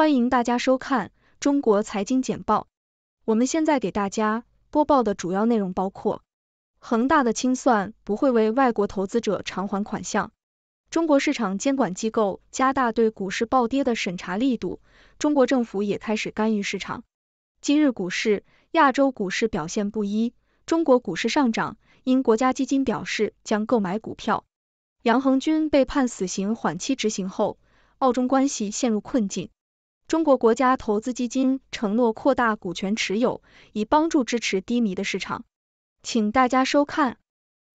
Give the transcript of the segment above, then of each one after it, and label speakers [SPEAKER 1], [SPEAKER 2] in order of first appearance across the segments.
[SPEAKER 1] 欢迎大家收看《中国财经简报》。我们现在给大家播报的主要内容包括：恒大的清算不会为外国投资者偿还款项；中国市场监管机构加大对股市暴跌的审查力度；中国政府也开始干预市场。今日股市，亚洲股市表现不一，中国股市上涨，因国家基金表示将购买股票。杨恒军被判死刑缓期执行后，澳中关系陷入困境。中国国家投资基金承诺扩大股权持有，以帮助支持低迷的市场。请大家收看。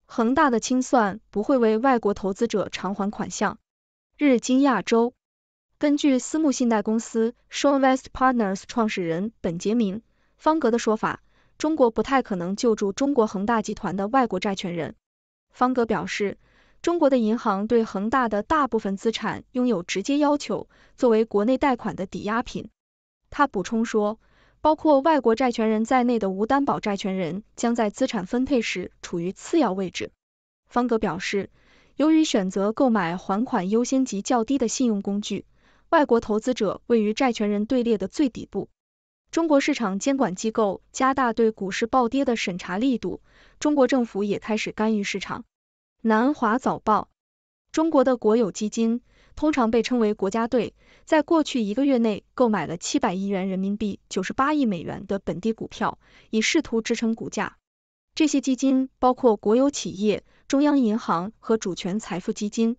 [SPEAKER 1] 恒大的清算不会为外国投资者偿还款项。日经亚洲。根据私募信贷公司 Shownvest Partners 创始人本杰明·方格的说法，中国不太可能救助中国恒大集团的外国债权人。方格表示。中国的银行对恒大的大部分资产拥有直接要求，作为国内贷款的抵押品。他补充说，包括外国债权人在内的无担保债权人将在资产分配时处于次要位置。方格表示，由于选择购买还款优先级较低的信用工具，外国投资者位于债权人队列的最底部。中国市场监管机构加大对股市暴跌的审查力度，中国政府也开始干预市场。南华早报：中国的国有基金，通常被称为国家队，在过去一个月内购买了七百亿元人民币、九十八亿美元的本地股票，以试图支撑股价。这些基金包括国有企业、中央银行和主权财富基金。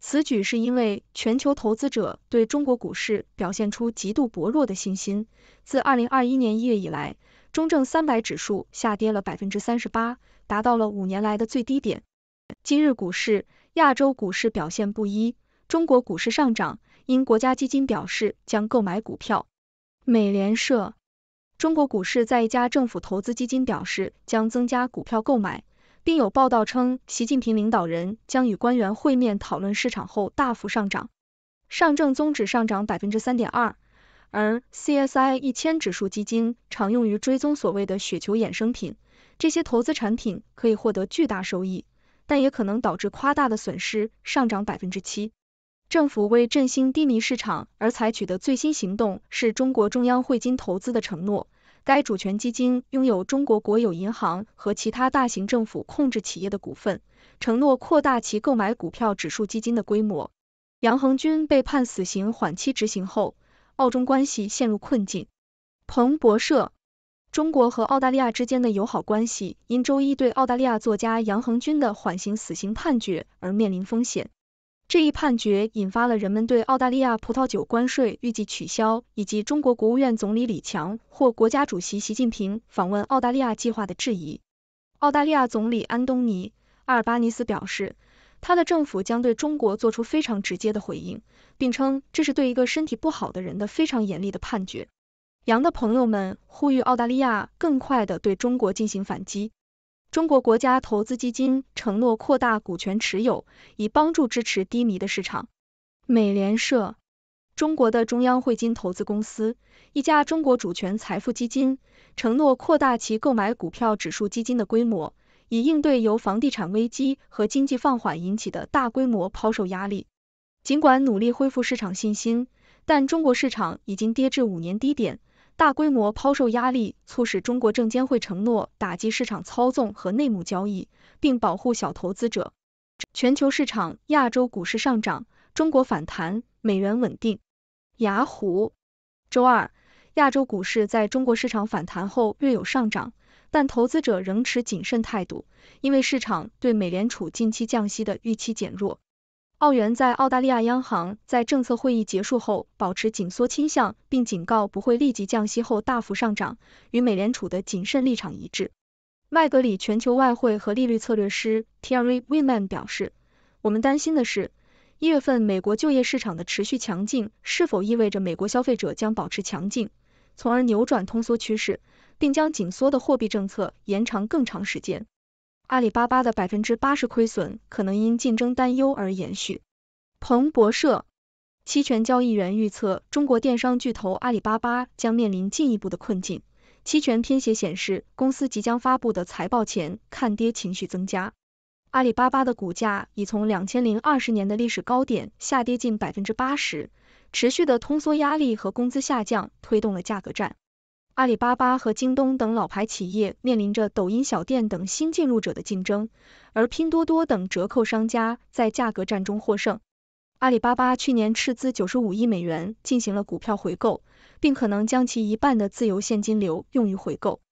[SPEAKER 1] 此举是因为全球投资者对中国股市表现出极度薄弱的信心。自二零二一年一月以来，中证三百指数下跌了百分之三十八，达到了五年来的最低点。今日股市，亚洲股市表现不一，中国股市上涨，因国家基金表示将购买股票。美联社，中国股市在一家政府投资基金表示将增加股票购买，并有报道称习近平领导人将与官员会面讨论市场后大幅上涨。上证综指上涨百分之三点二，而 CSI 一千指数基金常用于追踪所谓的雪球衍生品，这些投资产品可以获得巨大收益。但也可能导致夸大的损失上涨百分之七。政府为振兴低迷市场而采取的最新行动是中国中央汇金投资的承诺。该主权基金拥有中国国有银行和其他大型政府控制企业的股份，承诺扩大其购买股票指数基金的规模。杨恒军被判死刑缓期执行后，澳中关系陷入困境。彭博社。中国和澳大利亚之间的友好关系因周一对澳大利亚作家杨恒军的缓刑死刑判决而面临风险。这一判决引发了人们对澳大利亚葡萄酒关税预计取消以及中国国务院总理李强或国家主席习近平访问澳大利亚计划的质疑。澳大利亚总理安东尼·阿尔巴尼斯表示，他的政府将对中国做出非常直接的回应，并称这是对一个身体不好的人的非常严厉的判决。杨的朋友们呼吁澳大利亚更快地对中国进行反击。中国国家投资基金承诺扩大股权持有，以帮助支持低迷的市场。美联社，中国的中央汇金投资公司，一家中国主权财富基金，承诺扩大其购买股票指数基金的规模，以应对由房地产危机和经济放缓引起的大规模抛售压力。尽管努力恢复市场信心，但中国市场已经跌至五年低点。大规模抛售压力促使中国证监会承诺打击市场操纵和内幕交易，并保护小投资者。全球市场，亚洲股市上涨，中国反弹，美元稳定。雅虎周二，亚洲股市在中国市场反弹后略有上涨，但投资者仍持谨慎态度，因为市场对美联储近期降息的预期减弱。澳元在澳大利亚央行在政策会议结束后保持紧缩倾向，并警告不会立即降息后大幅上涨，与美联储的谨慎立场一致。麦格里全球外汇和利率策略师 Terry w e m a n 表示：“我们担心的是，一月份美国就业市场的持续强劲，是否意味着美国消费者将保持强劲，从而扭转通缩趋势，并将紧缩的货币政策延长更长时间。”阿里巴巴的百分之八十亏损可能因竞争担忧而延续。彭博社期权交易员预测，中国电商巨头阿里巴巴将面临进一步的困境。期权偏斜显示，公司即将发布的财报前，看跌情绪增加。阿里巴巴的股价已从两千零二十年的历史高点下跌近百分之八十，持续的通缩压力和工资下降推动了价格战。阿里巴巴和京东等老牌企业面临着抖音小店等新进入者的竞争，而拼多多等折扣商家在价格战中获胜。阿里巴巴去年斥资九十五亿美元进行了股票回购，并可能将其一半的自由现金流用于回购。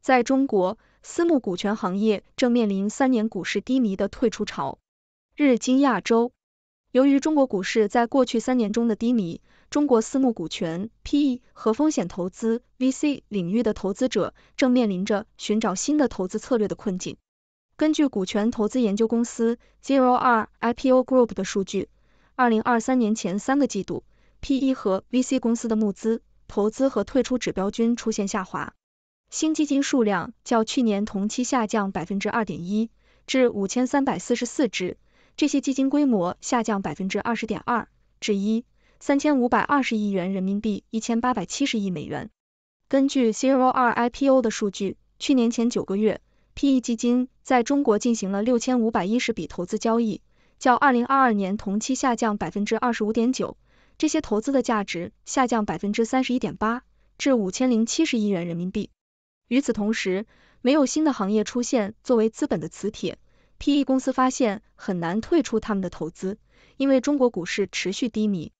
[SPEAKER 1] 在中国，私募股权行业正面临三年股市低迷的退出潮。日经亚洲，由于中国股市在过去三年中的低迷。中国私募股权、PE 和风险投资 VC 领域的投资者正面临着寻找新的投资策略的困境。根据股权投资研究公司 Zero R IPO Group 的数据，二零二三年前三个季度，PE 和 VC 公司的募资、投资和退出指标均出现下滑。新基金数量较去年同期下降百分之二点一，至五千三百四十四只，这些基金规模下降百分之二十点二，至一。三千五百二十亿元人民币，一千八百七十亿美元。根据 Zero R I P O 的数据，去年前九个月，PE 基金在中国进行了六千五百一十笔投资交易，较二零二二年同期下降百分之二十五点九。这些投资的价值下降百分之三十一点八，至五千零七十亿元人民币。与此同时，没有新的行业出现作为资本的磁铁，PE 公司发现很难退出他们的投资，因为中国股市持续低迷。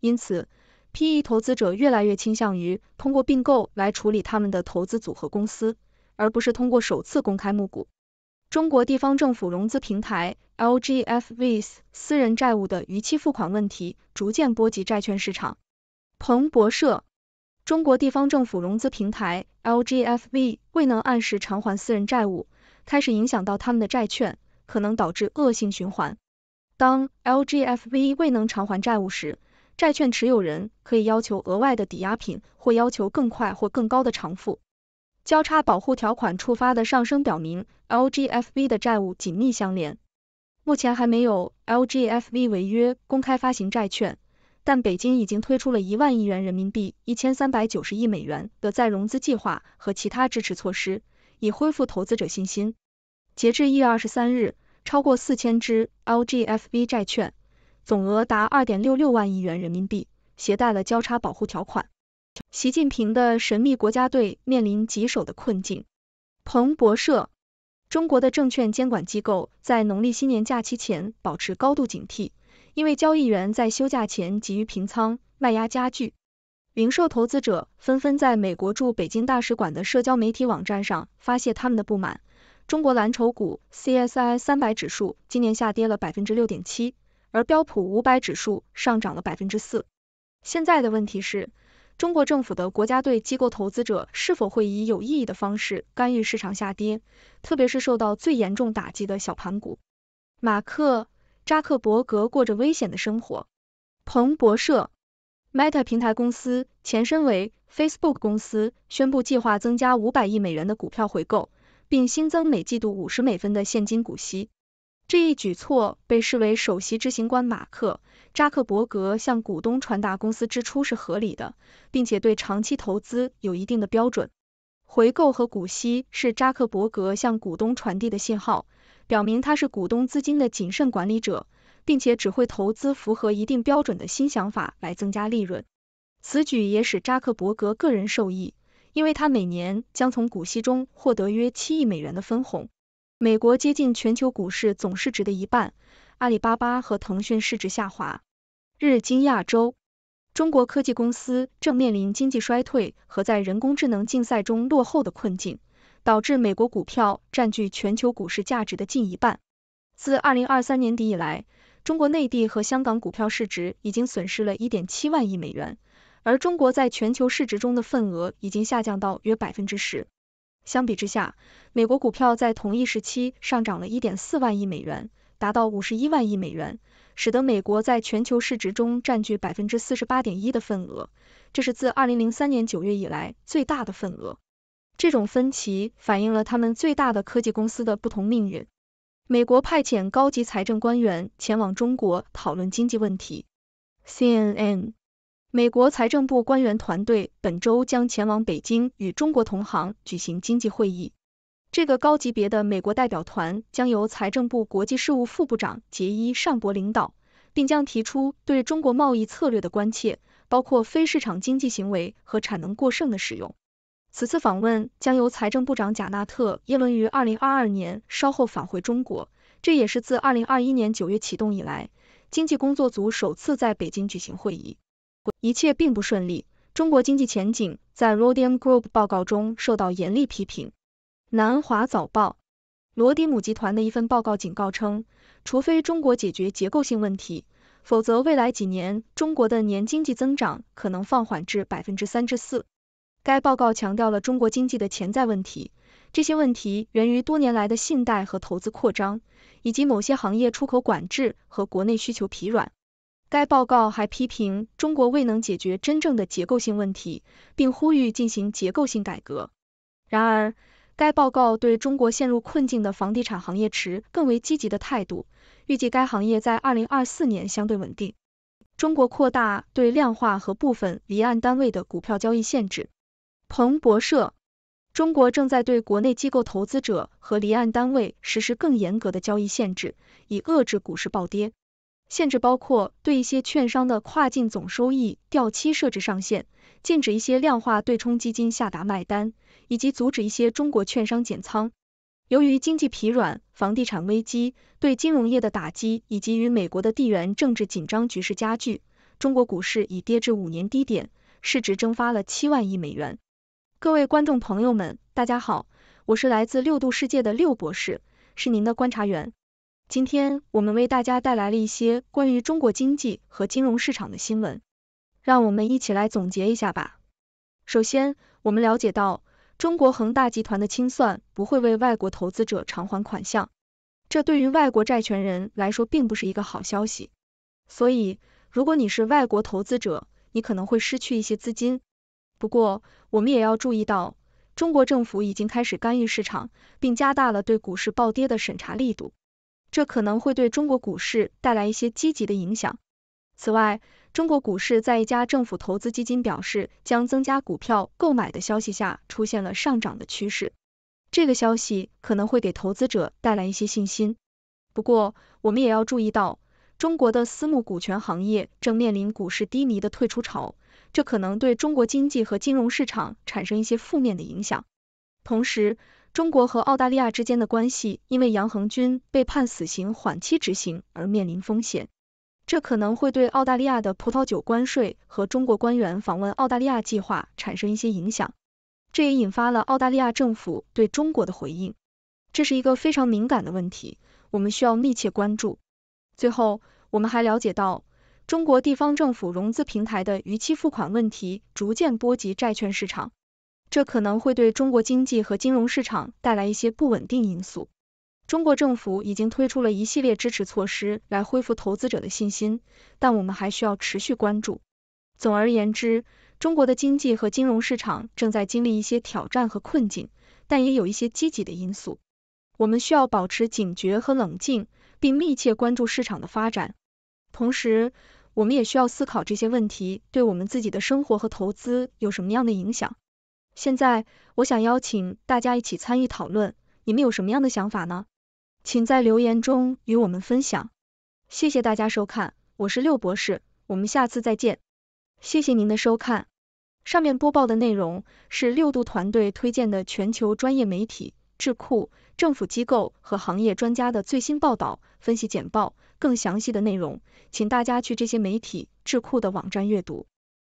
[SPEAKER 1] 因此，PE 投资者越来越倾向于通过并购来处理他们的投资组合公司，而不是通过首次公开募股。中国地方政府融资平台 LGFVs 私人债务的逾期付款问题逐渐波及债券市场。彭博社，中国地方政府融资平台 LGFV 未能按时偿还私人债务，开始影响到他们的债券，可能导致恶性循环。当 LGFV 未能偿还债务时，债券持有人可以要求额外的抵押品，或要求更快或更高的偿付。交叉保护条款触发的上升表明 LGFV 的债务紧密相连。目前还没有 LGFV 违约公开发行债券，但北京已经推出了一万亿元人民币、一千三百九十亿美元的再融资计划和其他支持措施，以恢复投资者信心。截至一月二十三日，超过四千只 LGFV 债券。总额达二点六六万亿元人民币，携带了交叉保护条款。习近平的神秘国家队面临棘手的困境。彭博社，中国的证券监管机构在农历新年假期前保持高度警惕，因为交易员在休假前急于平仓卖压加剧。零售投资者纷纷在美国驻北京大使馆的社交媒体网站上发泄他们的不满。中国蓝筹股 CSI 三百指数今年下跌了百分之六点七。而标普五百指数上涨了百分之四。现在的问题是，中国政府的国家队机构投资者是否会以有意义的方式干预市场下跌，特别是受到最严重打击的小盘股？马克扎克伯格过着危险的生活。彭博社，Meta 平台公司（前身为 Facebook 公司）宣布计划增加五百亿美元的股票回购，并新增每季度五十美分的现金股息。这一举措被视为首席执行官马克扎克伯格向股东传达公司支出是合理的，并且对长期投资有一定的标准。回购和股息是扎克伯格向股东传递的信号，表明他是股东资金的谨慎管理者，并且只会投资符合一定标准的新想法来增加利润。此举也使扎克伯格个人受益，因为他每年将从股息中获得约七亿美元的分红。美国接近全球股市总市值的一半，阿里巴巴和腾讯市值下滑。日经亚洲，中国科技公司正面临经济衰退和在人工智能竞赛中落后的困境，导致美国股票占据全球股市价值的近一半。自二零二三年底以来，中国内地和香港股票市值已经损失了一点七万亿美元，而中国在全球市值中的份额已经下降到约百分之十。相比之下，美国股票在同一时期上涨了1.4万亿美元，达到51万亿美元，使得美国在全球市值中占据4 8一的份额，这是自2003年9月以来最大的份额。这种分歧反映了他们最大的科技公司的不同命运。美国派遣高级财政官员前往中国讨论经济问题。CNN。美国财政部官员团队本周将前往北京与中国同行举行经济会议。这个高级别的美国代表团将由财政部国际事务副部长杰伊·尚博领导，并将提出对中国贸易策略的关切，包括非市场经济行为和产能过剩的使用。此次访问将由财政部长贾纳特·耶伦于二零二二年稍后返回中国。这也是自二零二一年九月启动以来，经济工作组首次在北京举行会议。一切并不顺利，中国经济前景在 Rodian Group 报告中受到严厉批评。南华早报，罗迪姆集团的一份报告警告称，除非中国解决结构性问题，否则未来几年中国的年经济增长可能放缓至百分之三至四。该报告强调了中国经济的潜在问题，这些问题源于多年来的信贷和投资扩张，以及某些行业出口管制和国内需求疲软。该报告还批评中国未能解决真正的结构性问题，并呼吁进行结构性改革。然而，该报告对中国陷入困境的房地产行业持更为积极的态度，预计该行业在二零二四年相对稳定。中国扩大对量化和部分离岸单位的股票交易限制。彭博社，中国正在对国内机构投资者和离岸单位实施更严格的交易限制，以遏制股市暴跌。限制包括对一些券商的跨境总收益掉期设置上限，禁止一些量化对冲基金下达卖单，以及阻止一些中国券商减仓。由于经济疲软、房地产危机对金融业的打击，以及与美国的地缘政治紧张局势加剧，中国股市已跌至五年低点，市值蒸发了七万亿美元。各位观众朋友们，大家好，我是来自六度世界的六博士，是您的观察员。今天我们为大家带来了一些关于中国经济和金融市场的新闻，让我们一起来总结一下吧。首先，我们了解到中国恒大集团的清算不会为外国投资者偿还款项，这对于外国债权人来说并不是一个好消息。所以，如果你是外国投资者，你可能会失去一些资金。不过，我们也要注意到，中国政府已经开始干预市场，并加大了对股市暴跌的审查力度。这可能会对中国股市带来一些积极的影响。此外，中国股市在一家政府投资基金表示将增加股票购买的消息下出现了上涨的趋势，这个消息可能会给投资者带来一些信心。不过，我们也要注意到，中国的私募股权行业正面临股市低迷的退出潮，这可能对中国经济和金融市场产生一些负面的影响。同时，中国和澳大利亚之间的关系因为杨恒军被判死刑缓期执行而面临风险，这可能会对澳大利亚的葡萄酒关税和中国官员访问澳大利亚计划产生一些影响。这也引发了澳大利亚政府对中国的回应，这是一个非常敏感的问题，我们需要密切关注。最后，我们还了解到，中国地方政府融资平台的逾期付款问题逐渐波及债券市场。这可能会对中国经济和金融市场带来一些不稳定因素。中国政府已经推出了一系列支持措施来恢复投资者的信心，但我们还需要持续关注。总而言之，中国的经济和金融市场正在经历一些挑战和困境，但也有一些积极的因素。我们需要保持警觉和冷静，并密切关注市场的发展。同时，我们也需要思考这些问题对我们自己的生活和投资有什么样的影响。现在，我想邀请大家一起参与讨论，你们有什么样的想法呢？请在留言中与我们分享。谢谢大家收看，我是六博士，我们下次再见。谢谢您的收看。上面播报的内容是六度团队推荐的全球专业媒体、智库、政府机构和行业专家的最新报道、分析简报。更详细的内容，请大家去这些媒体、智库的网站阅读。